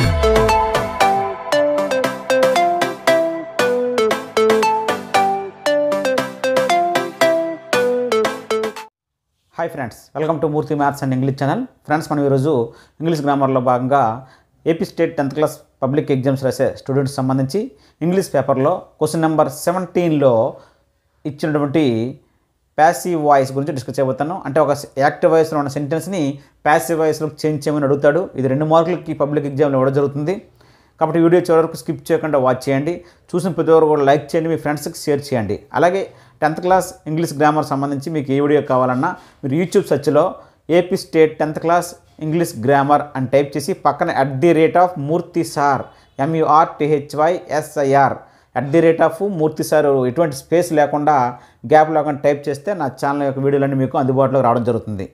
hi friends welcome to Murthy maths and English channel friends మనం ఈరోజు English గ్రామర్లో భాగంగా AP state tenth class public exams రాసే students సంబంధించి ఇంగ్లీష్ పేపర్లో క్వశ్చన్ నెంబర్ సెవెంటీన్లో ఇచ్చినటువంటి ప్యాసివ్ వాయిస్ గురించి డిస్కస్ చేయబోతాను అంటే ఒక యాక్టివ్ వాయిస్లో ఉన్న సెంటెన్స్ని ప్యాసివ్ వాయిస్లోకి చేంజ్ చేయమని అడుగుతాడు ఇది రెండు మార్కులకి పబ్లిక్ ఎగ్జామ్లో ఇవ్వడం జరుగుతుంది కాబట్టి వీడియో చివరి వరకు స్కిప్ చేయకుండా వాచ్ చేయండి చూసిన ప్రతి ఒక్కరు కూడా లైక్ చేయండి మీ ఫ్రెండ్స్కి షేర్ చేయండి అలాగే టెన్త్ క్లాస్ ఇంగ్లీష్ గ్రామర్ సంబంధించి మీకు ఏ వీడియో కావాలన్నా మీరు YouTube సెర్చ్లో AP state tenth class English grammar అని టైప్ చేసి పక్కన at the rate of Murthy sir ఎంయూఆర్టీహెచ్వైఎస్ఐఆర్ SIR at the rate of Murthy sir ఎటువంటి స్పేస్ లేకుండా గ్యాప్ లేకుండా టైప్ చేస్తే నా ఛానల్ యొక్క వీడియోలన్నీ మీకు అందుబాటులోకి రావడం జరుగుతుంది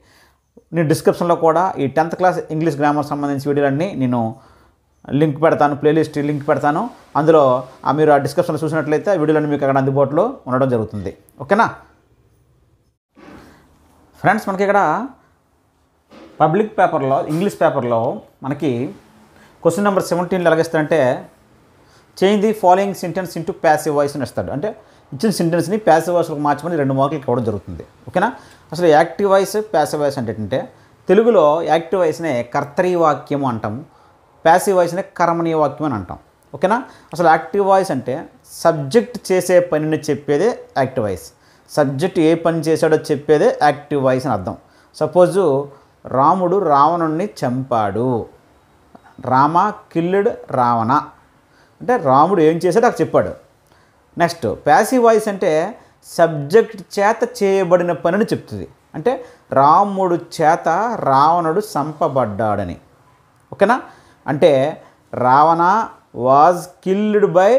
నేను డిస్క్రిప్షన్లో కూడా ఈ టెన్త్ క్లాస్ ఇంగ్లీష్ గ్రామర్ సంబంధించిన వీడియోలన్నీ నేను లింక్ పెడతాను ప్లేలిస్ట్ లింక్ పెడతాను అందులో మీరు ఆ డిస్క్రిప్షన్లో చూసినట్లయితే వీడియోలన్నీ మీకు అక్కడ అందుబాటులో ఉండడం జరుగుతుంది ఓకేనా ఫ్రెండ్స్ మనకి ఇక్కడ పబ్లిక్ పేపర్లో ఇంగ్లీష్ పేపర్లో మనకి క్వశ్చన్ నెంబర్ సెవెంటీన్లో ఎలాగేస్తారంటే change the following sentence into passive voice అని ఇస్తాడు అంటే ఇచ్చిన సెంటెన్స్ని ప్యాసివ్ వాయిస్లోకి మార్చమని రెండు మార్కులు ఇవ్వడం జరుగుతుంది ఓకేనా అసలు యాక్టివ్ వాయిస్ ప్యాసివ్ వాయిస్ అంటే ఏంటంటే తెలుగులో యాక్టివ్ వాయిస్నే కర్తరీ వాక్యం అంటాం ప్యాసివ్ వాయిస్నే కర్మణీయ వాక్యం అని అంటాం ఓకేనా అసలు యాక్టివ్ వాయిస్ అంటే సబ్జెక్ట్ చేసే పనిని చెప్పేదే యాక్టివ్ వాయిస్ సబ్జెక్ట్ ఏ పని చేశాడో చెప్పేదే యాక్టివ్ వాయిస్ అని అర్థం సపోజు రాముడు రావణుణ్ణి చంపాడు రామ కిల్లుడు రావణ అంటే రాముడు ఏం చేశాడో అక్కడ చెప్పాడు నెక్స్ట్ ప్యాసివ్ వాయిస్ అంటే సబ్జెక్ట్ చేత చేయబడిన పనిని చెప్తుంది అంటే రాముడు చేత రావణుడు చంపబడ్డాడని ఓకేనా అంటే Ravana was killed by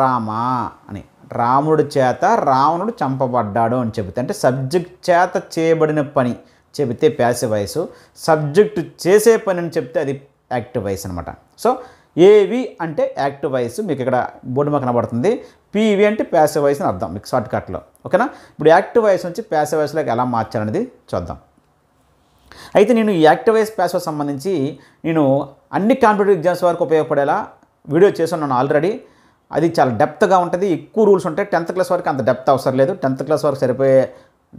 Rama అని రాముడు చేత రావణుడు చంపబడ్డాడు అని చెబితే అంటే సబ్జెక్ట్ చేత చేయబడిన పని చెబితే ప్యాసివ్ వయసు సబ్జెక్టు చేసే పని అని చెప్తే అది యాక్టివ్ వయసు అనమాట సో ఏవి అంటే యాక్టివ్ వాయిస్ మీకు ఇక్కడ బోర్డుమా కనబడుతుంది పీవి అంటే ప్యాసివ్ వాయిస్ అని అర్థం మీకు షార్ట్ కట్లో ఓకేనా ఇప్పుడు యాక్టివ్ వాయిస్ నుంచి ప్యాసివ్ వాయిస్లోకి ఎలా మార్చాలనేది చూద్దాం అయితే నేను ఈ యాక్టివ్ వాయిస్ ప్యాసివ్ సంబంధించి నేను అన్ని కాంపిటేటివ్ ఎగ్జామ్స్ వరకు ఉపయోగపడేలా వీడియో చేశాను నన్ను ఆల్రెడీ అది చాలా డెప్త్గా ఉంటుంది ఎక్కువ రూల్స్ ఉంటాయి టెన్త్ క్లాస్ వరకు అంత డెప్త్ అవసరం లేదు టెన్త్ క్లాస్ వరకు సరిపోయే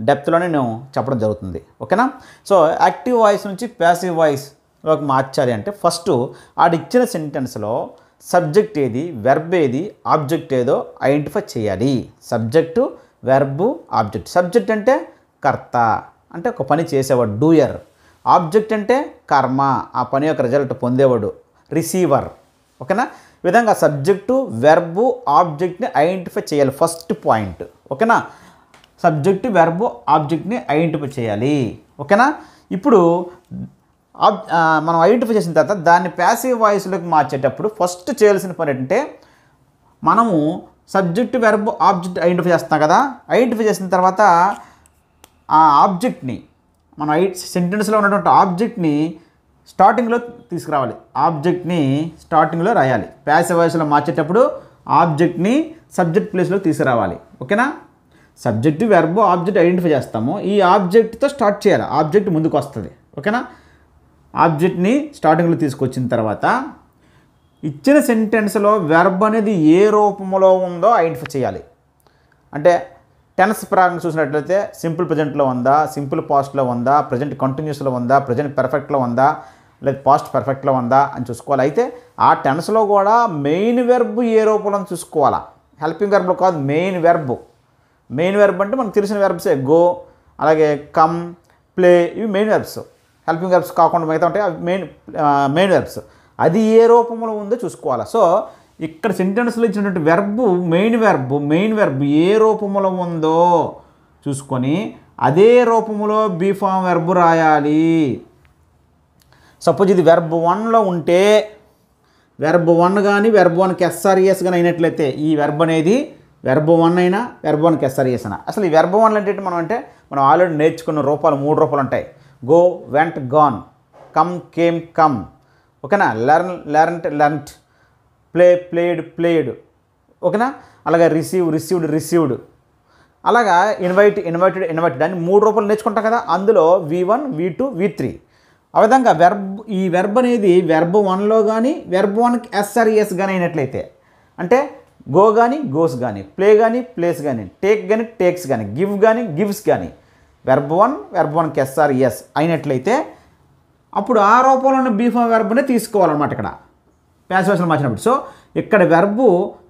డెప్త్లోనే నేను చెప్పడం జరుగుతుంది ఓకేనా సో యాక్టివ్ వాయిస్ నుంచి ప్యాసివ్ వాయిస్ లోకి మార్చాలి అంటే ఫస్ట్ ఆడిచ్చిన సెంటెన్స్లో సబ్జెక్ట్ ఏది వెర్బ్ ఏది ఆబ్జెక్ట్ ఏదో ఐడెంటిఫై చేయాలి సబ్జెక్టు వెర్బు ఆబ్జెక్ట్ సబ్జెక్ట్ అంటే కర్త అంటే ఒక పని చేసేవాడు డూయర్ ఆబ్జెక్ట్ అంటే కర్మ ఆ పని యొక్క రిజల్ట్ పొందేవాడు రిసీవర్ ఓకేనా విధంగా సబ్జెక్టు వెర్బు ఆబ్జెక్ట్ని ఐడెంటిఫై చేయాలి ఫస్ట్ పాయింట్ ఓకేనా సబ్జెక్టు వెర్బు ఆబ్జెక్ట్ని ఐడెంటిఫై చేయాలి ఓకేనా ఇప్పుడు ఆబ్ మనం ఐడెంటిఫై చేసిన తర్వాత దాన్ని ప్యాసివ్ వాయిస్లోకి మార్చేటప్పుడు ఫస్ట్ చేయాల్సిన పని ఏంటంటే మనము సబ్జెక్ట్ వెర్బ్ ఆబ్జెక్ట్ ఐడెంటిఫై చేస్తాం కదా ఐడెంటిఫై చేసిన తర్వాత ఆ ఆబ్జెక్ట్ని మనం ఐ సెంటెన్స్లో ఉన్నటువంటి ఆబ్జెక్ట్ని స్టార్టింగ్లో తీసుకురావాలి ఆబ్జెక్ట్ని స్టార్టింగ్లో రాయాలి ప్యాసివ్ వాయిస్లో మార్చేటప్పుడు ఆబ్జెక్ట్ని సబ్జెక్ట్ ప్లేస్లో తీసుకురావాలి ఓకేనా సబ్జెక్ట్ వెర్బ్ ఆబ్జెక్ట్ ఐడెంటిఫై చేస్తాము ఈ ఆబ్జెక్ట్తో స్టార్ట్ చేయాలి ఆబ్జెక్ట్ ముందుకు వస్తుంది ఓకేనా ఆబ్జెక్ట్ని స్టార్టింగ్లో తీసుకొచ్చిన తర్వాత ఇచ్చిన సెంటెన్స్లో వెర్బ్ అనేది ఏ రూపంలో ఉందో ఐడెంటిఫై చేయాలి అంటే టెన్స్ ప్రాంగం చూసినట్లయితే సింపుల్ ప్రజెంట్లో ఉందా సింపుల్ పాస్ట్లో ఉందా ప్రజెంట్ కంటిన్యూస్లో ఉందా ప్రజెంట్ పర్ఫెక్ట్లో ఉందా లేదా పాస్ట్ పర్ఫెక్ట్లో ఉందా అని చూసుకోవాలి అయితే ఆ టెన్స్లో కూడా మెయిన్ వెర్బ్ ఏ రూపంలో చూసుకోవాలా హెల్పింగ్ వెర్బ్లో కాదు మెయిన్ వెర్బ్ మెయిన్ వెర్బ్ అంటే మనకు తెలిసిన వెర్బ్సే గో అలాగే కమ్ ప్లే ఇవి మెయిన్ వెర్బ్స్ హెల్పింగ్ వెబ్స్ కాకుండా మిగతా ఉంటాయి అవి మెయిన్ మెయిన్ వెర్బ్స్ అది ఏ రూపంలో ఉందో చూసుకోవాలి సో ఇక్కడ సెంటెన్స్లో ఇచ్చినటువంటి verb main verb main verb ఏ రూపంలో ఉందో చూసుకొని అదే రూపంలో బీఫామ్ వెర్బు రాయాలి సపోజ్ ఇది వెర్బ్ వన్లో ఉంటే వెర్బ్ వన్ కానీ వెర్బ్ వన్కి ఎస్ఆర్ఎస్ కానీ అయినట్లయితే ఈ వెర్బ్ అనేది వెర్బ్ వన్ అయినా వెర్బ్ వన్కి ఎస్ఆర్ఎస్ అయినా అసలు ఈ వెర్బ్ వన్లు అంటే మనం అంటే మనం ఆల్రెడీ నేర్చుకున్న రూపాలు మూడు రూపాలు ఉంటాయి go went gone come came come ఓకేనా learn learnt learnt play played played ఓకేనా అలాగే రిసీవ్ రిసీవ్డ్ రిసీవ్డ్ అలాగా ఇన్వైట్ ఇన్వైటెడ్ ఇన్వైటెడ్ అని మూడు రూపాయలు నేర్చుకుంటాం కదా అందులో V one V two V three ఆ విధంగా వెర్బ్ ఈ వెర్బ్ అనేది వెర్బ్ వన్లో కానీ వెర్బ్ వన్కి ఎస్ఆర్ఎస్ కానీ అయినట్లయితే అంటే గో కానీ గోస్ కానీ ప్లే కానీ ప్లేస్ కానీ టేక్ కానీ టేక్స్ కానీ గివ్ కానీ గివ్స్ కానీ వెర్బ్ వన్ వెర్బ్ వన్ కెస్ఆర్ ఎస్ అయినట్లయితే అప్పుడు ఆ రూపంలో ఉన్న బీఫామ్ వెర్బ్నే తీసుకోవాలన్నమాట ఇక్కడ ప్యాసివేషన్ మార్చినప్పుడు సో ఇక్కడ వెర్బు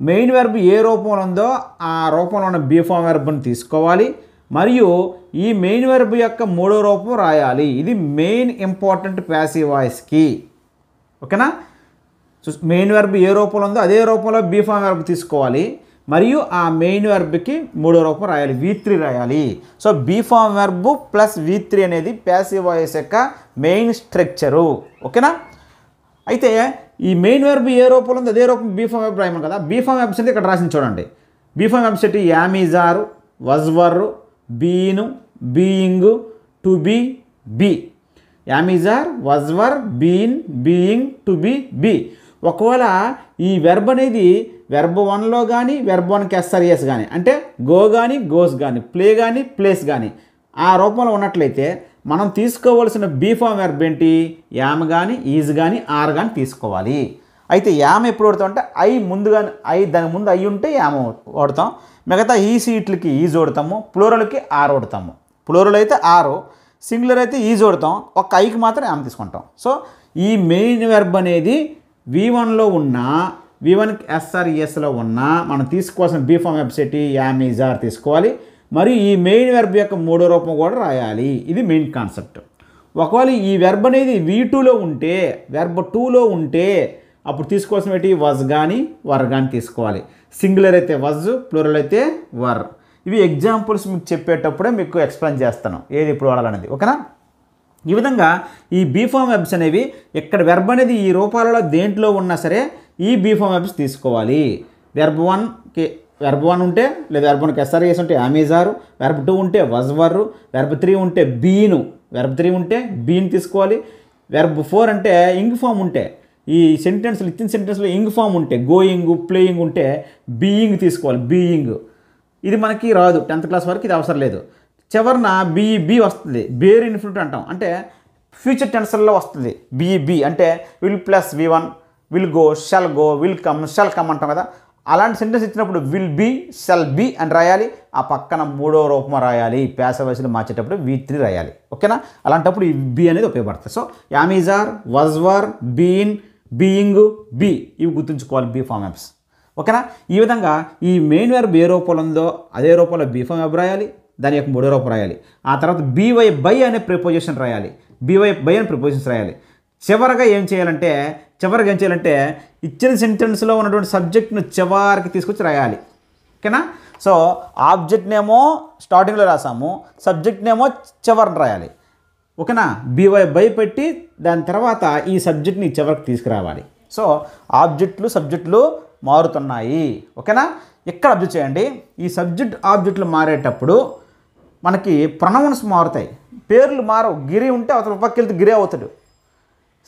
మెయిన్ వెర్బ్ ఏ రూపంలో ఉందో ఆ రూపంలో ఉన్న బీఫామ్ వెర్బ్ని తీసుకోవాలి మరియు ఈ మెయిన్ వెర్బ్ యొక్క మూడో రూపం రాయాలి ఇది మెయిన్ ఇంపార్టెంట్ ప్యాసివ్ వాయిస్కి ఓకేనా మెయిన్ వెర్బ్ ఏ రూపంలో ఉందో అదే రూపంలో బీఫామ్ వెర్బ్ తీసుకోవాలి మరియు ఆ మెయిన్ వెర్బ్కి మూడో రూపం రాయాలి వి త్రీ రాయాలి so be form verb plus V three అనేది ప్యాసివ్ వాయిస్ యొక్క మెయిన్ స్ట్రక్చరు ఓకేనా అయితే ఈ మెయిన్ వెర్బ్ ఏ రూపంలో ఉంది అదే రూపం బీఫామ్ వెబ్ రాయమని కదా బీఫామ్ వెబ్సైట్ ఇక్కడ రాసింది చూడండి be form website am is are was were been being to be be am is are was were been being to be be ఒకవేళ ఈ వెర్బ్ అనేది వెర్బ్ వన్లో కానీ వెర్బ్ వన్కి ఎస్ఆర్ఎస్ కానీ అంటే గో కానీ గోస్ కానీ ప్లే కానీ ప్లేస్ కానీ ఆ రూపంలో ఉన్నట్లయితే మనం తీసుకోవాల్సిన బీఫామ్ వెర్బ్ ఏంటి యామ్ కానీ ఈజ్ కానీ ఆర్ కానీ తీసుకోవాలి అయితే యామ్ ఎప్పుడు వాడుతాం అంటే ఐ ముందుగా ఐ దాని ముందు అయి ఉంటే యామ్ వాడతాం మిగతా ఈ సీట్లకి ఈజ్ వాడతాము ప్లోరల్కి ఆర్ వాడతాము ప్లోరల్ అయితే ఆరు సింగులర్ అయితే ఈజ్ వాడతాం ఒక ఐకి మాత్రం యామ్ తీసుకుంటాం సో ఈ మెయిన్ వెర్బ్ అనేది వి వన్లో ఉన్న వి వన్ ఎస్ఆర్ఈఎస్లో e ఉన్న మనం తీసుకోవాల్సిన బీఫామ్ వెబ్సైట్ యామేజార్ తీసుకోవాలి మరియు ఈ మెయిన్ వెర్బ్ యొక్క మూడో రూపం కూడా రాయాలి ఇది మెయిన్ కాన్సెప్ట్ ఒకవేళ ఈ వెర్బ్ అనేది వి టూలో ఉంటే వెర్బ్ టూలో ఉంటే అప్పుడు ఏంటి వజ్ కానీ వర్ కానీ తీసుకోవాలి సింగులర్ అయితే వజ్ ప్లూరల్ అయితే వర్ ఇవి ఎగ్జాంపుల్స్ మీకు చెప్పేటప్పుడే మీకు ఎక్స్ప్లెయిన్ చేస్తాను ఏది ఇప్పుడు వాడాలనేది ఓకేనా ఈ విధంగా ఈ బీఫామ్ వెబ్స్ అనేవి ఇక్కడ వెర్బ్ అనేది ఈ రూపాలలో దేంట్లో ఉన్నా సరే ఈ బీఫామ్ వెబ్స్ తీసుకోవాలి వెర్బ్ వన్కి వెర్బ్ వన్ ఉంటే లేదా వెర్బ్ వన్కి ఎస్ఆర్ఎస్ ఉంటే అమెజారు వెర్బ్ టూ ఉంటే వజ్వర్ వెర్బ్ త్రీ ఉంటే బీను వెర్బ్ త్రీ ఉంటే బీన్ తీసుకోవాలి వెర్బ్ ఫోర్ అంటే ఇంగ్ ఫామ్ ఉంటే ఈ సెంటెన్స్లు ఇచ్చిన సెంటెన్స్లో ఇంగ్ ఫామ్ ఉంటే గోయింగ్ ప్లేయింగ్ ఉంటే బీయింగ్ తీసుకోవాలి బీయింగ్ ఇది మనకి రాదు టెన్త్ క్లాస్ వరకు ఇది అవసరం లేదు చివరిన బిఈబి వస్తుంది బేర్ ఇన్ఫినిట్ అంటాం అంటే ఫ్యూచర్ టెన్సర్లో వస్తుంది బిఈబి అంటే will plus V one will go shall go will come shall come అంటాం కదా అలాంటి సెంటెన్స్ ఇచ్చినప్పుడు విల్ బీ షల్ బీ అని రాయాలి ఆ పక్కన మూడో రూపం రాయాలి పేసవేసులు మార్చేటప్పుడు వి త్రీ రాయాలి ఓకేనా అలాంటప్పుడు ఈ బీ అనేది ఉపయోగపడుతుంది so am is are was were been being be ఇవి గుర్తుంచుకోవాలి బీ ఫామ్ యాప్స్ ఓకేనా ఈ విధంగా ఈ మెయిన్ వేర్ ఏ రూపంలో ఉందో అదే రూపంలో బీఫామ్ ఫామ్ రాయాలి దాని యొక్క మూడో రూపం రాయాలి ఆ తర్వాత బీవై బై అనే ప్రిపోజిషన్ రాయాలి బీవై బై అనే ప్రిపోజిషన్స్ రాయాలి చివరగా ఏం చేయాలంటే చివరిగా ఏం చేయాలంటే ఇచ్చిన సెంటెన్స్లో ఉన్నటువంటి సబ్జెక్ట్ను చివరికి తీసుకొచ్చి రాయాలి ఓకేనా సో ఆబ్జెక్ట్నేమో స్టార్టింగ్లో రాసాము సబ్జెక్ట్నేమో చివరిని రాయాలి ఓకేనా బీవై బై పెట్టి దాని తర్వాత ఈ సబ్జెక్ట్ని చివరికి తీసుకురావాలి సో ఆబ్జెక్టులు సబ్జెక్టులు మారుతున్నాయి ఓకేనా ఎక్కడ అబ్జెక్ట్ చేయండి ఈ సబ్జెక్ట్ ఆబ్జెక్టులు మారేటప్పుడు మనకి ప్రొనౌన్స్ మారుతాయి పేర్లు మారవు గిరి ఉంటే అతని పక్క వెళ్తే గిరి అవుతాడు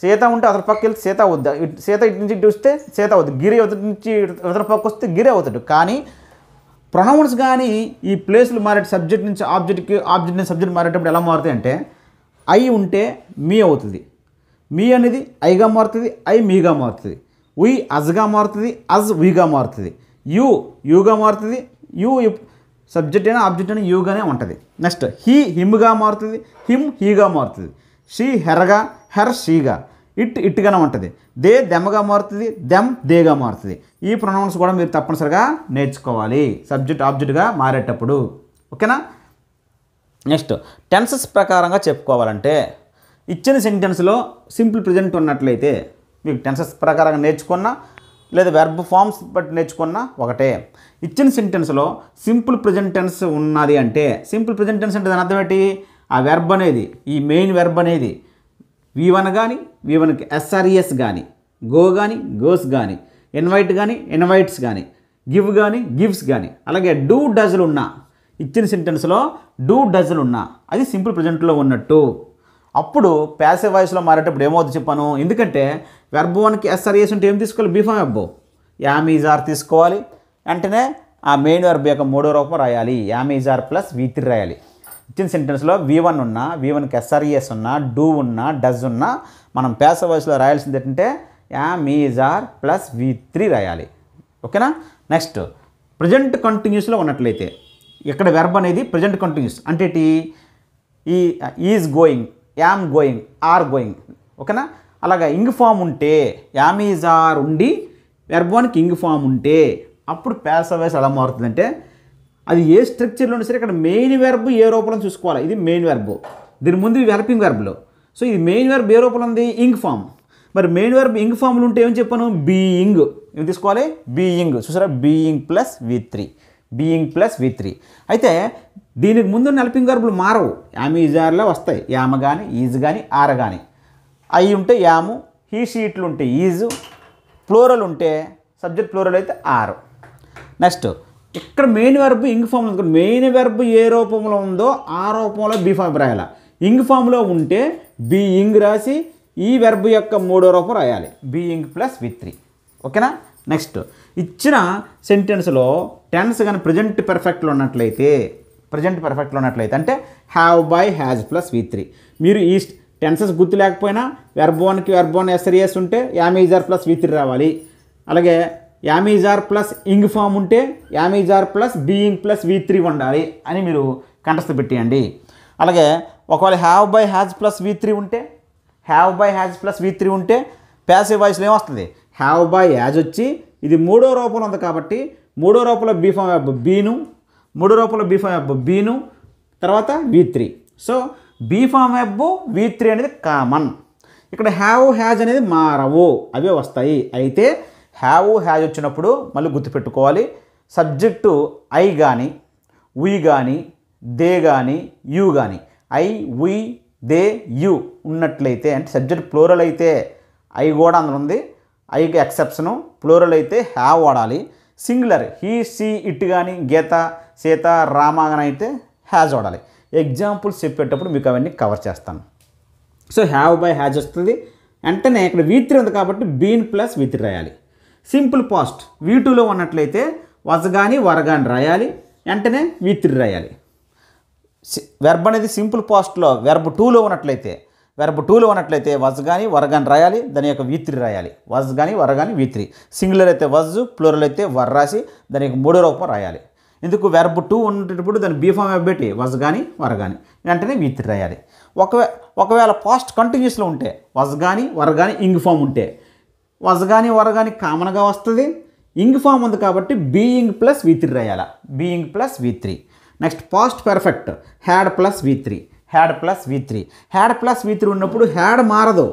సీత ఉంటే అతని పక్క వెళ్తే సీత అవుద్దా సీత ఇటు నుంచి ఇటు వస్తే సీత అవుతుంది గిరి అవతల నుంచి అతని పక్క వస్తే గిరి అవుతాడు కానీ ప్రొనౌన్స్ కానీ ఈ ప్లేస్లు మారే సబ్జెక్ట్ నుంచి ఆబ్జెక్ట్కి ఆబ్జెక్ట్ నుంచి సబ్జెక్ట్ మారేటప్పుడు ఎలా మారుతాయి అంటే ఐ ఉంటే మీ అవుతుంది మీ అనేది ఐగా మారుతుంది ఐ మీగా మారుతుంది ఉయ్ అజ్గా మారుతుంది అజ్ ఉయ్గా మారుతుంది యు యుగా మారుతుంది యు సబ్జెక్ట్ అయినా ఆబ్జెక్ట్ అయినా యూగానే ఉంటుంది నెక్స్ట్ హీ హిమ్గా మారుతుంది హిమ్ హీగా మారుతుంది షీ హెరగా హెర్ షీగా ఇట్ ఇట్గానే ఉంటుంది దే దెమ్మగా మారుతుంది దెమ్ దేగా మారుతుంది ఈ ప్రొనౌన్స్ కూడా మీరు తప్పనిసరిగా నేర్చుకోవాలి సబ్జెక్ట్ ఆబ్జెక్ట్గా మారేటప్పుడు ఓకేనా నెక్స్ట్ టెన్సెస్ ప్రకారంగా చెప్పుకోవాలంటే ఇచ్చిన సెంటెన్స్లో సింపుల్ ప్రజెంట్ ఉన్నట్లయితే మీకు టెన్సెస్ ప్రకారంగా నేర్చుకున్న లేదా వెర్బ్ ఫామ్స్ బట్టి నేర్చుకున్న ఒకటే ఇచ్చిన సెంటెన్స్లో సింపుల్ ప్రజెంటెన్స్ ఉన్నది అంటే సింపుల్ ప్రజెంటెన్స్ అంటే దాని అర్థం ఏంటి ఆ వెర్బ్ అనేది ఈ మెయిన్ వెర్బ్ అనేది వి వన్ కానీ వి వన్కి ఎస్ఆర్ఈఎస్ కానీ గో కానీ గోస్ కానీ ఇన్వైట్ కానీ ఇన్వైట్స్ కానీ గివ్ కానీ గివ్స్ కానీ అలాగే డూ డజల్ ఉన్నా ఇచ్చిన సెంటెన్స్లో డూ డజల్ ఉన్నా అది సింపుల్ ప్రజెంట్లో ఉన్నట్టు అప్పుడు ప్యాసివ్ వాయిస్లో మారేటప్పుడు ఏమవుతుంది చెప్పాను ఎందుకంటే వెర్బ్ వన్కి ఎస్ఆర్ఏస్ ఉంటే ఏం తీసుకోవాలి బీఫామ్ వెబ్బు యామీజార్ తీసుకోవాలి వెంటనే ఆ మెయిన్ వెర్బ్ యొక్క మూడో రూపం రాయాలి యామీజార్ ప్లస్ వి త్రీ రాయాలి ఇచ్చిన సెంటెన్స్లో వి వన్ ఉన్నా వి వన్కి ఎస్ఆర్ఈఎస్ ఉన్నా డూ ఉన్నా డజ్ ఉన్నా మనం ప్యాస వాయిస్లో రాయాల్సింది ఏంటంటే యామీజార్ ప్లస్ వి త్రీ రాయాలి ఓకేనా నెక్స్ట్ ప్రజెంట్ కంటిన్యూస్లో ఉన్నట్లయితే ఇక్కడ వెర్బ్ అనేది ప్రజెంట్ కంటిన్యూస్ అంటే ఈ is going am going are going ఓకేనా అలాగా ఇంగ్ ఫామ్ ఉంటే యామ్ ఈజ్ ఆర్ ఉండి వెర్బానికి ఇంగ్ ఫామ్ ఉంటే అప్పుడు ప్యాసవేస్ ఎలా మారుతుందంటే అది ఏ స్ట్రక్చర్లో ఉన్నా సరే ఇక్కడ మెయిన్ వెర్బ్ ఏ రూపంలో చూసుకోవాలి ఇది మెయిన్ వెర్బ్ దీని ముందు ఇవి హెల్పింగ్ సో ఇది మెయిన్ వెర్బ్ ఏ రూపంలో ఉంది ఇంగ్ ఫామ్ మరి మెయిన్ వెర్బ్ ఇంగ్ ఫామ్లు ఉంటే ఏం చెప్పాను బీయింగ్ ఏం తీసుకోవాలి బీయింగ్ చూసారా being plus V three being plus V three అయితే దీనికి ముందు నలిపింగర్భులు మారవు యామీజార్లో వస్తాయి యామ కానీ ఈజ్ కానీ ఆర కానీ అవి ఉంటే యాము హీ షీట్లు ఉంటే ఈజు ఫ్లోరల్ ఉంటే సబ్జెక్ట్ ఫ్లోరల్ అయితే ఆరు నెక్స్ట్ ఇక్కడ మెయిన్ వెర్బ్ ఇంగ్ ఫామ్లో మెయిన్ వెర్బ్ ఏ రూపంలో ఉందో ఆ రూపంలో బీ ఫామ్ రాయాలి ఇంగ్ ఫామ్లో ఉంటే బీ ఇంగ్ రాసి ఈ వెర్బ్ యొక్క మూడో రూపం రాయాలి బీయింగ్ ప్లస్ వి త్రీ ఓకేనా నెక్స్ట్ ఇచ్చిన సెంటెన్స్లో టెన్స్ కానీ ప్రజెంట్ పర్ఫెక్ట్లో ఉన్నట్లయితే ప్రజెంట్ పర్ఫెక్ట్లో ఉన్నట్లయితే అంటే have by has plus V three మీరు ఈ టెన్సెస్ గుర్తు లేకపోయినా వెర్బోన్కి వెర్బోన్ ఎస్ఎరిఎస్ ఉంటే యామీజార్ ప్లస్ వి త్రీ రావాలి అలాగే యామీజార్ ప్లస్ ఇంగ్ ఫామ్ ఉంటే am is are plus being plus V three ఉండాలి అని మీరు కంటస్థ పెట్టేయండి అలాగే ఒకవేళ have by has plus V three ఉంటే have by has plus V three ఉంటే ప్యాసివ్ వాయిస్లో ఏమొస్తుంది హ్యావ్ బై యాజ్ వచ్చి ఇది మూడో రూపంలో ఉంది కాబట్టి మూడో రూపంలో బీ ఫామ్ బీను మూడు రూపంలో బీ ఫామ్ వెబ్ బీను తర్వాత V three so be form verb V three అనేది కామన్ ఇక్కడ హ్యావ్ హ్యాజ్ అనేది మారవు అవే వస్తాయి అయితే హ్యావ్ హ్యాజ్ వచ్చినప్పుడు మళ్ళీ గుర్తుపెట్టుకోవాలి సబ్జెక్టు ఐ కానీ ఉయ్ కానీ దే కానీ యూ కానీ ఐ ఉయ్ దే యు ఉన్నట్లయితే అంటే సబ్జెక్ట్ ప్లోరల్ అయితే ఐ కూడా అందులో ఉంది ఐకి ఎక్సెప్షను ప్లోరల్ అయితే హ్యావ్ వాడాలి సింగులర్ హీ సీ ఇట్ కానీ గీత సీత రామాంగన అయితే హ్యాజ్ వాడాలి ఎగ్జాంపుల్స్ చెప్పేటప్పుడు మీకు అవన్నీ కవర్ చేస్తాను సో హ్యావ్ బై హ్యాజ్ వస్తుంది వెంటనే ఇక్కడ వీ త్రీ ఉంది కాబట్టి బీన్ ప్లస్ వీ త్రీ రాయాలి సింపుల్ పాస్ట్ వీ టూలో ఉన్నట్లయితే వజ కానీ వర కానీ రాయాలి వెంటనే వీ త్రీ రాయాలి వెర్బ్ అనేది సింపుల్ పాస్ట్లో వెర్బ్ టూలో ఉన్నట్లయితే వెర్బ్ టూలో ఉన్నట్లయితే వజ్ కానీ వర కానీ రాయాలి దాని యొక్క వీ త్రీ రాయాలి వజ్ కానీ వర కానీ వీ త్రీ సింగులర్ అయితే వజ్ ప్లూరల్ అయితే వర్ రాసి దాని యొక్క మూడో రూపం రాయాలి ఎందుకు వెర్బ్ టూ ఉండేటప్పుడు దాని బీఫామ్ ఎబ్బెట్టి వజ్ కానీ వర కానీ వెంటనే వి త్రీ రాయాలి ఒకవే ఒకవేళ పాస్ట్ కంటిన్యూస్లో ఉంటే వజ్ కానీ వర కానీ ఇంగ్ ఫామ్ ఉంటే వజ్ కానీ వర కానీ కామన్గా వస్తుంది ఇంగ్ ఫామ్ ఉంది కాబట్టి బీయింగ్ ప్లస్ వి త్రీ రాయాలి being plus V three next past perfect had plus V three had plus V three had plus V three ఉన్నప్పుడు హ్యాడ్ మారదు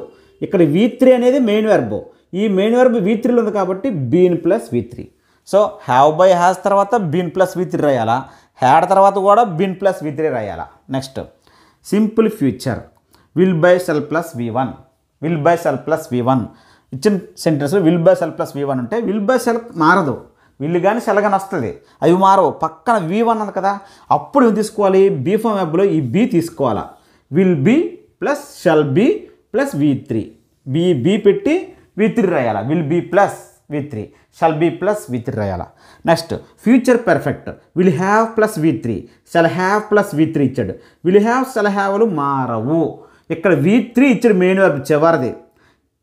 ఇక్కడ వి త్రీ అనేది మెయిన్ వెర్బ్ ఈ మెయిన్ వెర్బ్ వి త్రీలో ఉంది కాబట్టి been plus V three so have by has తర్వాత been plus with రాయాలా హ్యాడ్ తర్వాత కూడా బిన్ ప్లస్ విత్ త్రీ రాయాలా next simple future will by shall plus V one will by shall plus V one ఇచ్చిన sentence will by shall plus V one అంటే will by shall మారదు will కానీ cell కానీ వస్తుంది అవి మారవు పక్కన వి వన్ అంది కదా అప్పుడు ఏం తీసుకోవాలి బీ ఫోమ్ యాప్లో ఈ బి తీసుకోవాలా will be plus shall be plus V three be be పెట్టి వి త్రీ రాయాలా will be plus V three shall be plus V three రాయాల next future perfect will have plus V three shall have plus V three ఇచ్చాడు will have shall హ్యావ్లు మారవు ఇక్కడ V three ఇచ్చాడు main verb చివరిది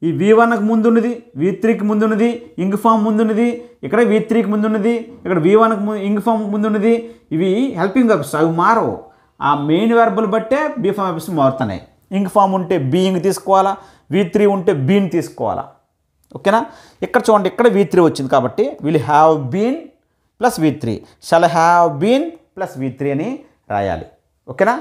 ఈ వి వన్కి ముందున్నది వి త్రీకి ముందున్నది ఇంగ్ ఫామ్ ఉన్నది ఇక్కడ వి త్రీకి ముందున్నది ఇక్కడ వి వన్కి ముందు ఇంగ్ ఫామ్ ఉన్నది ఇవి హెల్పింగ్ వెబ్స్ అవి మారవు ఆ మెయిన్ వెర్బులు బట్టే బీ ఫామ్ వెబ్స్ మారుతున్నాయి ఇంగ్ ఫామ్ ఉంటే బీయింగ్ తీసుకోవాలా వి త్రీ ఉంటే బీని తీసుకోవాలా ఓకేనా ఇక్కడ చూడండి ఇక్కడ వి త్రీ వచ్చింది కాబట్టి will have been plus V three shall have been plus V three అని రాయాలి ఓకేనా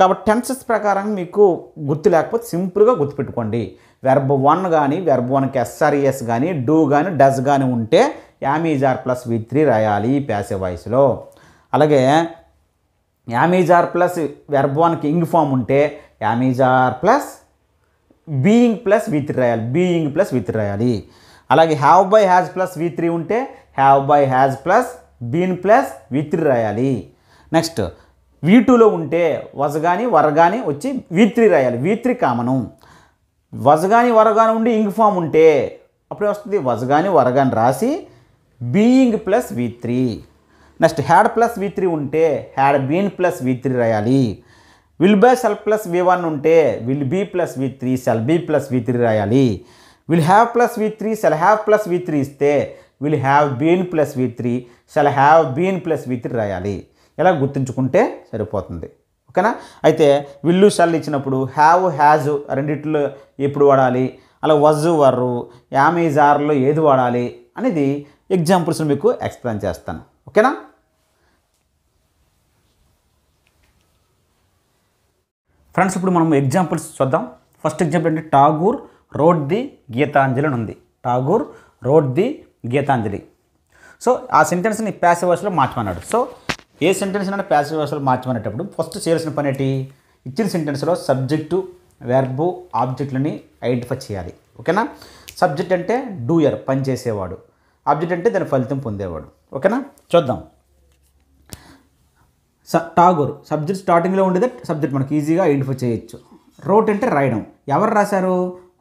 కాబట్టి టెన్సెస్ ప్రకారం మీకు గుర్తు లేకపోతే సింపుల్గా గుర్తుపెట్టుకోండి వెర్బ్ వన్ కానీ వెర్బ్ వన్కి ఎస్ఆర్ఎస్ కానీ డూ కానీ డస్ కానీ ఉంటే యామీజార్ ప్లస్ వి త్రీ రాయాలి ప్యాసే వాయిస్లో అలాగే యామీజార్ ప్లస్ వెర్బ్ వన్కి ఇంగ్ ఫామ్ ఉంటే am is are plus being plus V three రాయాలి బీయింగ్ ప్లస్ వి త్రీ రాయాలి అలాగే have by has plus V three ఉంటే have by has plus been plus V three రాయాలి నెక్స్ట్ వి టూలో ఉంటే వజ కానీ వర కానీ వచ్చి వి త్రీ రాయాలి వి త్రీ కామను వజ కానీ వర కానీ ఉండి ఇంగ్ ఫామ్ ఉంటే అప్పుడే వస్తుంది వజ కానీ వర కానీ రాసి being plus V three next had plus V three ఉంటే had been plus V three రాయాలి will by shall plus V one ఉంటే will be plus V three shall be plus V three రాయాలి will have plus V three shall have plus V three ఇస్తే will have been plus V three shall have been plus V three రాయాలి ఇలా గుర్తుంచుకుంటే సరిపోతుంది okay అయితే will shall ఇచ్చినప్పుడు have has రెండిట్లో ఎప్పుడు వాడాలి అలా వజ్జు వర్రు యామీజార్లో ఏది వాడాలి అనేది ఎగ్జాంపుల్స్ మీకు ఎక్స్ప్లెయిన్ చేస్తాను ఓకేనా ఫ్రెండ్స్ ఇప్పుడు మనం ఎగ్జాంపుల్స్ చూద్దాం ఫస్ట్ ఎగ్జాంపుల్ అంటే ఠాగూర్ రోడ్ ది గీతాంజలి అని ఉంది Tagore wrote the Gitanjali so ఆ సెంటెన్స్ని ప్యాసివ్ వాయిస్లో మార్చమన్నాడు సో ఏ సెంటెన్స్ అయినా ప్యాసివ్ వాయిస్లో మార్చమనేటప్పుడు ఫస్ట్ చేయాల్సిన పని ఏంటి ఇచ్చిన సెంటెన్స్లో సబ్జెక్టు వెర్బు ఆబ్జెక్టులని ఐడెంటిఫై చేయాలి ఓకేనా సబ్జెక్ట్ అంటే డూయర్ పనిచేసేవాడు ఆబ్జెక్ట్ అంటే దాని ఫలితం పొందేవాడు ఓకేనా చూద్దాం టాగోర్ సబ్జెక్ట్ స్టార్టింగ్లో ఉండేది సబ్జెక్ట్ మనకి ఈజీగా ఐడెంటిఫై చేయొచ్చు రోట్ అంటే రాయడం ఎవరు రాశారు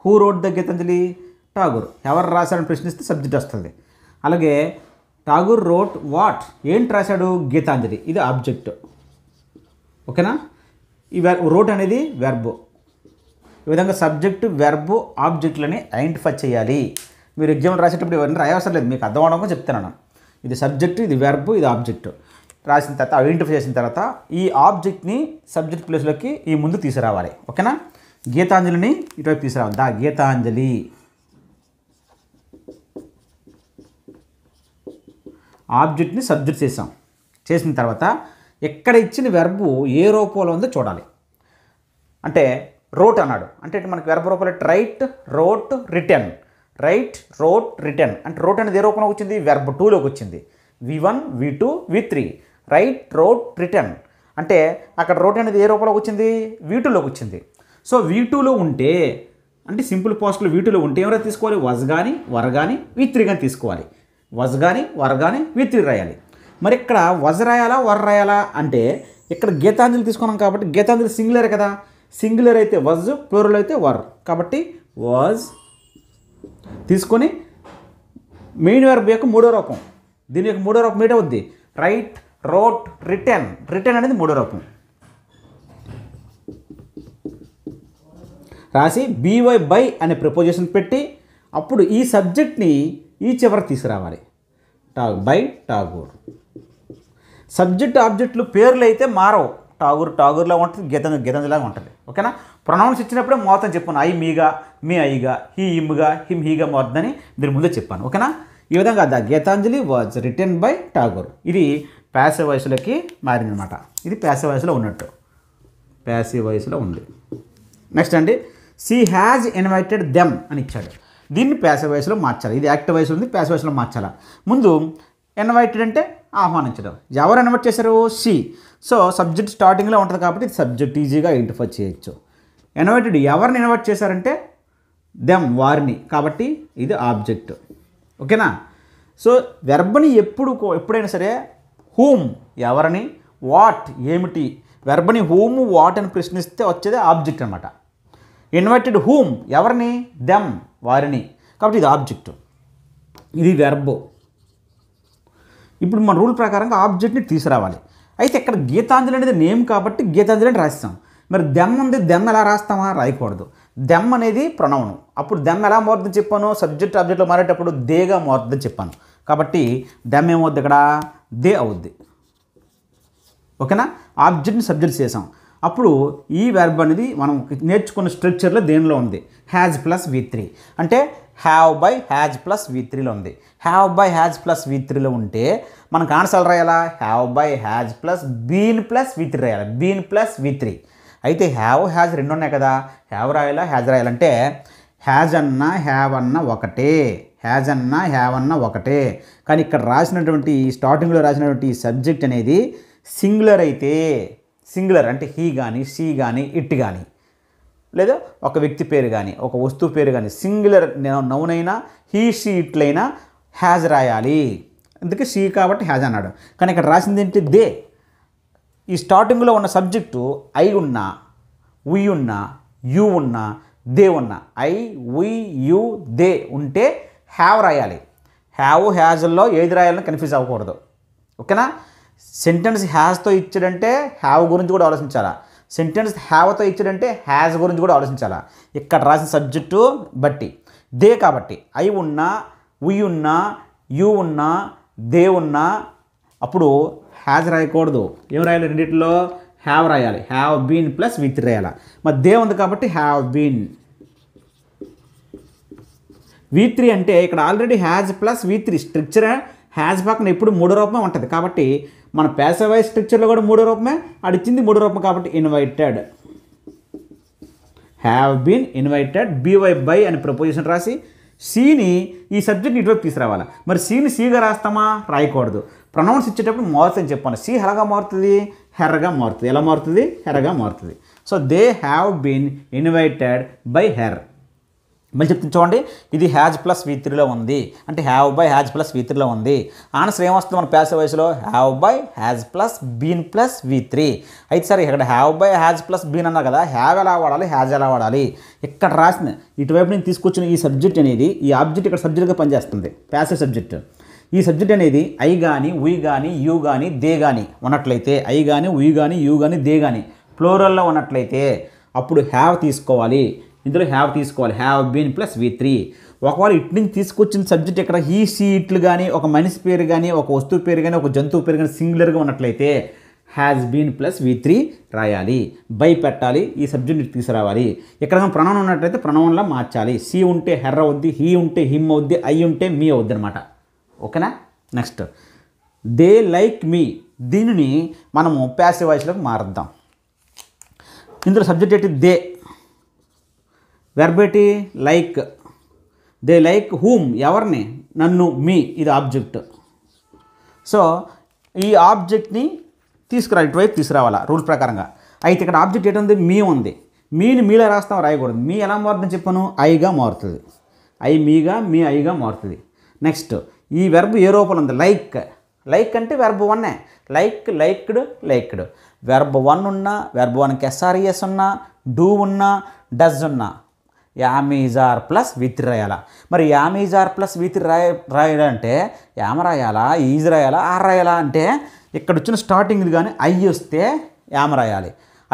who wrote the Gitanjali Tagore ఎవరు రాశారని ప్రశ్నిస్తే సబ్జెక్ట్ వస్తుంది అలాగే టాగూర్ రోట్ వాట్ ఏంటి రాశాడు గీతాంజలి ఇది ఆబ్జెక్ట్ ఓకేనా ఈ రోట్ అనేది వెర్బు ఈ విధంగా సబ్జెక్ట్ వెర్బు ఆబ్జెక్ట్లని ఐడెంటిఫై చేయాలి మీరు ఎగ్జామ్ రాసేటప్పుడు ఇవన్నీ రాయవసరం లేదు మీకు అర్థం అవడం చెప్తున్నాను ఇది సబ్జెక్టు ఇది వెర్బు ఇది ఆబ్జెక్టు రాసిన తర్వాత ఐడెంటిఫై చేసిన తర్వాత ఈ ఆబ్జెక్ట్ని సబ్జెక్ట్ ప్లేస్లోకి ఈ ముందు తీసుకురావాలి ఓకేనా గీతాంజలిని ఇటువైపు తీసుకురావాలి దా గీతాంజలి ఆబ్జెక్ట్ని సబ్జెక్ట్ చేసాం చేసిన తర్వాత ఎక్కడ ఇచ్చిన వెర్బు ఏ రూపంలో ఉందో చూడాలి అంటే రోట్ అన్నాడు అంటే మనకి వెర్బ రూపంలో write wrote written write wrote written అంటే రోట్ అనేది ఏ రూపంలోకి వచ్చింది వెర్బ్ టూలోకి వచ్చింది V one V two V three write wrote written అంటే అక్కడ రోడ్ అనేది ఏ రూపంలోకి వచ్చింది వీటూలోకి వచ్చింది సో వీటూలో ఉంటే అంటే సింపుల్ పోస్టులు వీటిలో ఉంటే ఎవరైనా తీసుకోవాలి వజ్ కానీ వర కానీ వీత్రి కానీ తీసుకోవాలి వజ్ కానీ వర కానీ వీత్రి రాయాలి మరి ఇక్కడ వజ్ రాయాలా వర రాయాలా అంటే ఇక్కడ గీతాంజలి తీసుకున్నాం కాబట్టి గీతాంజలి సింగులర్ కదా సింగులర్ అయితే వజ్ ప్లూరల్ అయితే వర్ కాబట్టి వాజ్ తీసుకొని మెయిన్ వర్బ్ యొక్క మూడో రూపం దీని యొక్క మూడో రూపం మీట్ రైట్ రోట్ రిటర్న్ రిటర్న్ అనేది మూడో రకం రాసి బీవై బై అనే ప్రపోజిషన్ పెట్టి అప్పుడు ఈ సబ్జెక్ట్ని ఈ చివర తీసుకురావాలి టాగ్ బై టాగూర్ సబ్జెక్ట్ ఆబ్జెక్టులు పేర్లు అయితే మారవు టాగూర్ టాగూర్లాగా ఉంటుంది గీతంజ గీతంజలాగా ఉంటుంది ఓకేనా ప్రొనౌన్స్ ఇచ్చినప్పుడే మొత్తం చెప్పాను ఐ మీగా మీ ఐగా హీ ఇమ్గా హిమ్ హీగా మారుతుందని దీని ముందే చెప్పాను ఓకేనా ఈ విధంగా the Gitanjali was written by Tagore ఇది ప్యాసివ్ మారింది మారిందనమాట ఇది ప్యాసివ్ వయసులో ఉన్నట్టు ప్యాసివ్ వయసులో ఉంది నెక్స్ట్ అండి సీ హ్యాజ్ ఇన్వైటెడ్ దెమ్ అని ఇచ్చాడు దీన్ని ప్యాసివ్ వయసులో మార్చాలి ఇది యాక్టివ్ వాయిస్ ఉంది ప్యాసివ్ వయసులో మార్చాలా ముందు ఇన్వైటెడ్ అంటే ఆహ్వానించడం ఎవరు ఇన్వైట్ చేశారు సి సో సబ్జెక్ట్ స్టార్టింగ్లో ఉంటుంది కాబట్టి సబ్జెక్ట్ ఈజీగా ఐడెంటిఫై చేయొచ్చు ఇన్వైటెడ్ ఎవరిని ఇన్వైట్ చేశారంటే దెమ్ వారిని కాబట్టి ఇది ఆబ్జెక్ట్ ఓకేనా సో వెర్బ్ని ఎప్పుడు ఎప్పుడైనా సరే హూమ్ ఎవరిని వాట్ ఏమిటి వెర్బని హూమ్ వాట్ అని ప్రశ్నిస్తే వచ్చేది ఆబ్జెక్ట్ అనమాట ఇన్వైటెడ్ హూమ్ ఎవరిని దెమ్ వారిని కాబట్టి ఇది ఆబ్జెక్ట్ ఇది వెర్బ్ ఇప్పుడు మన రూల్ ప్రకారంగా ఆబ్జెక్ట్ని తీసుకురావాలి అయితే ఇక్కడ గీతాంజలి అనేది నేమ్ కాబట్టి గీతాంజలి అని రాస్తాం మరి దెమ్ ఉంది దెమ్ ఎలా రాస్తామా రాయకూడదు దెమ్ అనేది ప్రణవనం అప్పుడు దెమ్ ఎలా మారుతుంది చెప్పాను సబ్జెక్ట్ ఆబ్జెక్ట్లో మారేటప్పుడు దేగా మారుతుందని చెప్పాను కాబట్టి దెమ్ ఏమవుద్ది ఇక్కడ దే అవుద్ది ఓకేనా ఆబ్జెక్ట్ని సబ్జెక్ట్ చేసాం అప్పుడు ఈ వెర్బ్ అనేది మనం నేర్చుకున్న స్ట్రక్చర్లో దేనిలో ఉంది హ్యాజ్ ప్లస్ వి త్రీ అంటే have by has plus V త్రీలో ఉంది have by has plus V త్రీలో ఉంటే మనకు ఆన్సర్ రాయాలా have by has plus been plus V three రాయాలి బీన్ ప్లస్ వి త్రీ అయితే హ్యావ్ హ్యాజ్ రెండు ఉన్నాయి కదా హ్యావ్ రాయాలా హ్యాజ్ రాయాలంటే హ్యాజ్ అన్న హ్యావ్ అన్న ఒకటే హ్యాజ్ అన్న హ్యావ్ అన్న ఒకటే కానీ ఇక్కడ రాసినటువంటి స్టార్టింగ్లో రాసినటువంటి సబ్జెక్ట్ అనేది సింగులర్ అయితే సింగులర్ అంటే హీ కానీ షీ కానీ ఇట్ కానీ లేదా ఒక వ్యక్తి పేరు కానీ ఒక వస్తువు పేరు కానీ సింగులర్ నౌనైనా హీ షీ ఇట్లైనా హ్యాజ్ రాయాలి అందుకే షీ కాబట్టి హ్యాజ్ అన్నాడు కానీ ఇక్కడ రాసింది ఏంటి దే ఈ స్టార్టింగ్లో ఉన్న సబ్జెక్టు ఐ ఉన్నా ఉయ్ ఉన్నా యు ఉన్నా దే ఉన్నా ఐ ఉయ్ యు దే ఉంటే హ్యావ్ రాయాలి హ్యావ్ హ్యాజ్లో ఏది రాయాలని కన్ఫ్యూజ్ అవ్వకూడదు ఓకేనా సెంటెన్స్ హ్యాజ్తో ఇచ్చాడంటే హ్యావ్ గురించి కూడా ఆలోచించాలా సెంటెన్స్ హ్యావ్తో ఇచ్చాడంటే హ్యాజ్ గురించి కూడా ఆలోచించాలా ఇక్కడ రాసిన సబ్జెక్టు బట్టి దే కాబట్టి ఐ ఉన్నా ఉయ్ ఉన్నా యు ఉన్నా దే ఉన్నా అప్పుడు హ్యాజ్ రాయకూడదు ఏం రాయాలి రెండిట్లో హ్యావ్ రాయాలి హ్యావ్ బీన్ ప్లస్ విత్ రాయాలా మరి దే ఉంది కాబట్టి హ్యావ్ బీన్ వి త్రీ అంటే ఇక్కడ already has plus V three structure has పక్కన ఎప్పుడు మూడో రూపమే ఉంటుంది కాబట్టి మన ప్యాసవైజ్ స్ట్రక్చర్లో కూడా మూడో రూపమే అడిచింది మూడో రూపం కాబట్టి invited have been invited B Y by అని ప్రపోజిషన్ రాసి సీని ఈ సబ్జెక్ట్ ఇటువైపు తీసుకురావాలి మరి సీని సీగా రాస్తామా రాయకూడదు ప్రొనౌన్స్ ఇచ్చేటప్పుడు అని చెప్పాను సీ ఎలాగా మారుతుంది హెర్రగా మారుతుంది ఎలా మారుతుంది హెర్రగా మారుతుంది so they have been invited by her మళ్ళీ చెప్తుంది చూడండి ఇది హ్యాజ్ ప్లస్ వి త్రీలో ఉంది అంటే have by has plus V త్రీలో ఉంది ఆన్సర్ ఏమొస్తుంది మన ప్యాసివ్ వయసులో have by has plus been plus V three అయితే సరే ఇక్కడ have by has plus been అన్నారు కదా హ్యావ్ ఎలా వాడాలి హ్యాజ్ ఎలా వాడాలి ఇక్కడ రాసిన ఇటువైపు నేను తీసుకొచ్చిన ఈ సబ్జెక్ట్ అనేది ఈ ఆబ్జెక్ట్ ఇక్కడ సబ్జెక్ట్గా పనిచేస్తుంది ప్యాసివ్ సబ్జెక్ట్ ఈ సబ్జెక్ట్ అనేది ఐ కానీ ఉయ్ కానీ యూ కానీ దే కానీ ఉన్నట్లయితే ఐ కానీ ఉయ్ కానీ యూ కానీ దే కానీ ఫ్లోరల్లో ఉన్నట్లయితే అప్పుడు హ్యావ్ తీసుకోవాలి ఇందులో హ్యావ్ తీసుకోవాలి have been plus V three ఒకవేళ ఇటు నుంచి తీసుకొచ్చిన సబ్జెక్ట్ ఇక్కడ హీ సీ ఇట్లు కానీ ఒక మనిషి పేరు కానీ ఒక వస్తువు పేరు కానీ ఒక జంతువు పేరు కానీ సింగులర్గా ఉన్నట్లయితే has been plus V three రాయాలి బై పెట్టాలి ఈ సబ్జెక్ట్ తీసుకురావాలి ఇక్కడ ప్రణవం ఉన్నట్లయితే ప్రణవంలా మార్చాలి సి ఉంటే హెర్ర అవుద్ది హీ ఉంటే హిమ్ అవుద్ది ఐ ఉంటే మీ అవుద్ది అనమాట ఓకేనా నెక్స్ట్ దే లైక్ మీ దీనిని మనము ప్యాసివ్ వాయిస్లోకి మారుద్దాం ఇందులో సబ్జెక్ట్ ఏంటి దే వెర్బేటి లైక్ దే లైక్ హూమ్ ఎవరిని నన్ను మీ ఇది ఆబ్జెక్ట్ సో ఈ ఆబ్జెక్ట్ని తీసుకురా ఇటువైపు తీసుకురావాలా రూల్ ప్రకారంగా అయితే ఇక్కడ ఆబ్జెక్ట్ ఏంటంది మీ ఉంది మీని మీలో రాస్తాం రాయకూడదు మీ ఎలా మారుతుందని చెప్పాను ఐగా మారుతుంది ఐ మీగా మీ ఐగా మారుతుంది నెక్స్ట్ ఈ వెర్బ్ ఏ రూపంలో ఉంది లైక్ లైక్ అంటే వెర్బ్ వన్నే like liked liked verb one ఉన్నా వెర్బ్ వన్కి ఎస్ఆర్ఈఎస్ ఉన్నా డూ ఉన్నా డజ్ ఉన్నా యామీజార్ ప్లస్ విత్ రాయాలా మరి యామీజార్ ప్లస్ విత్ రాయ రాయాలంటే యామ రాయాలా ఈజ్ రాయాలా ఆర్ రాయాలా అంటే ఇక్కడ వచ్చిన స్టార్టింగ్ కానీ ఐ వస్తే యామ రాయాలి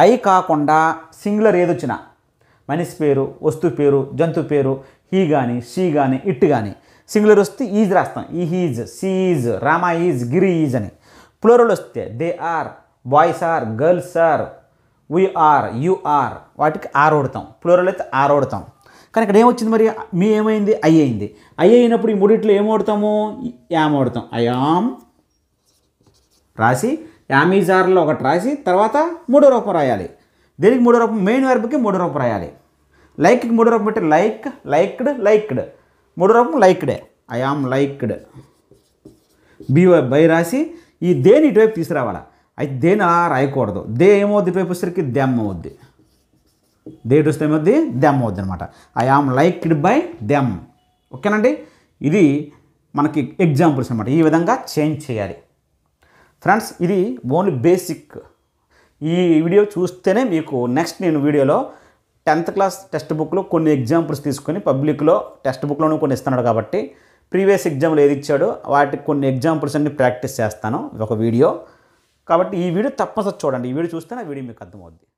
ఐ కాకుండా సింగులర్ వచ్చినా మనిషి పేరు వస్తు పేరు జంతు పేరు హీ కానీ షీ కానీ ఇట్ కానీ సింగులర్ వస్తే ఈజ్ రాస్తాం ఈ he's she's Rama is Giri is అని ప్లోరల్ వస్తే they are boys are girls are we are you are వాటికి ఆర్ ఓడతాం ప్లోరల్ అయితే ఆర్ ఓడతాం కానీ ఇక్కడ ఏమొచ్చింది మరి మీ ఏమైంది ఐ అయింది ఐ అయినప్పుడు ఈ మూడిట్లో ఏమోడతాము యామ్ వాడతాం అయామ్ రాసి యామీజార్లో ఒకటి రాసి తర్వాత మూడో రూపం రాయాలి దీనికి మూడో రూపం మెయిన్ వర్బ్కి మూడో రూపం రాయాలి లైక్కి మూడో రూపం పెట్టి లైక్ లైక్డ్ లైక్డ్ మూడో రూపం లైక్డే I am liked be by రాసి ఈ దేని ఇటువైపు తీసుకురావాలి అయితే దేని అలా రాయకూడదు దే ఏమవుద్ది ఇటువైపు వచ్చేసరికి దెమ్మ అవుద్ది దేట్ వస్తే ఏమవుద్ది దెమ్ అవుద్ది అనమాట I am liked by them ఓకేనండి ఇది మనకి ఎగ్జాంపుల్స్ అనమాట ఈ విధంగా చేంజ్ చేయాలి ఫ్రెండ్స్ ఇది ఓన్లీ బేసిక్ ఈ వీడియో చూస్తేనే మీకు నెక్స్ట్ నేను వీడియోలో టెన్త్ క్లాస్ టెక్స్ట్ బుక్లో కొన్ని ఎగ్జాంపుల్స్ తీసుకొని పబ్లిక్లో టెక్స్ట్ బుక్లోనూ కొన్ని ఇస్తున్నాడు కాబట్టి ప్రీవియస్ ఎగ్జామ్లు ఏది ఇచ్చాడో వాటికి కొన్ని ఎగ్జాంపుల్స్ అన్ని ప్రాక్టీస్ చేస్తాను ఒక వీడియో కాబట్టి ఈ వీడియో తప్పనిసరి చూడండి ఈ వీడియో చూస్తే నా వీడియో మీకు అర్థమవుద్ది